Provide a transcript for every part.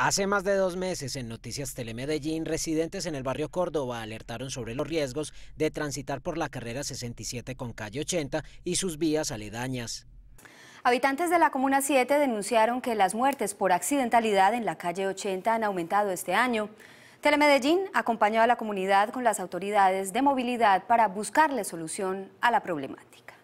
Hace más de dos meses en Noticias Telemedellín, residentes en el barrio Córdoba alertaron sobre los riesgos de transitar por la carrera 67 con calle 80 y sus vías aledañas. Habitantes de la Comuna 7 denunciaron que las muertes por accidentalidad en la calle 80 han aumentado este año. Telemedellín acompañó a la comunidad con las autoridades de movilidad para buscarle solución a la problemática.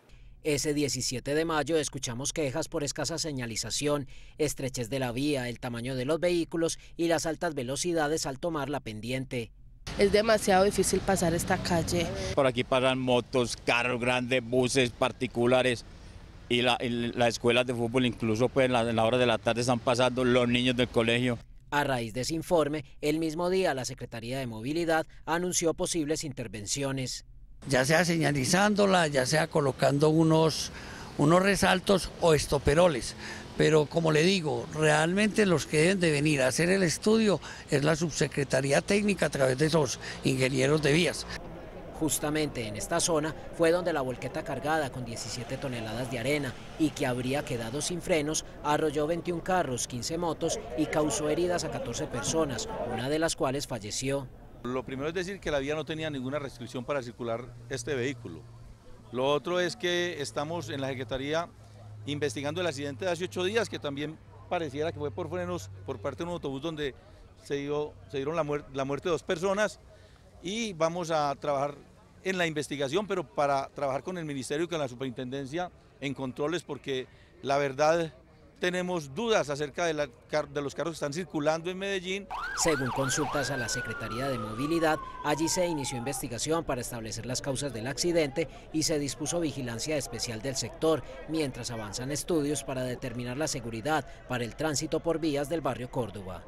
Ese 17 de mayo escuchamos quejas por escasa señalización, estrechez de la vía, el tamaño de los vehículos y las altas velocidades al tomar la pendiente. Es demasiado difícil pasar esta calle. Por aquí pasan motos, carros grandes, buses particulares y, la, las escuelas de fútbol incluso pues en la hora de la tarde están pasando los niños del colegio. A raíz de ese informe, el mismo día la Secretaría de Movilidad anunció posibles intervenciones ya sea señalizándola, ya sea colocando unos, unos resaltos o estoperoles. Pero como le digo, realmente los que deben de venir a hacer el estudio es la Subsecretaría Técnica a través de esos ingenieros de vías. Justamente en esta zona fue donde la volqueta cargada con 17 toneladas de arena y que habría quedado sin frenos arrolló 21 carros, 15 motos y causó heridas a 14 personas, una de las cuales falleció. Lo primero es decir que la vía no tenía ninguna restricción para circular este vehículo. Lo otro es que estamos en la Secretaría investigando el accidente de hace ocho días, que también pareciera que fue por frenos por parte de un autobús donde se, dio, se dieron la muerte de dos personas y vamos a trabajar en la investigación, pero para trabajar con el Ministerio y con la Superintendencia en controles, porque la verdad tenemos dudas acerca de, los carros que están circulando en Medellín. Según consultas a la Secretaría de Movilidad, allí se inició investigación para establecer las causas del accidente y se dispuso vigilancia especial del sector, mientras avanzan estudios para determinar la seguridad para el tránsito por vías del barrio Córdoba.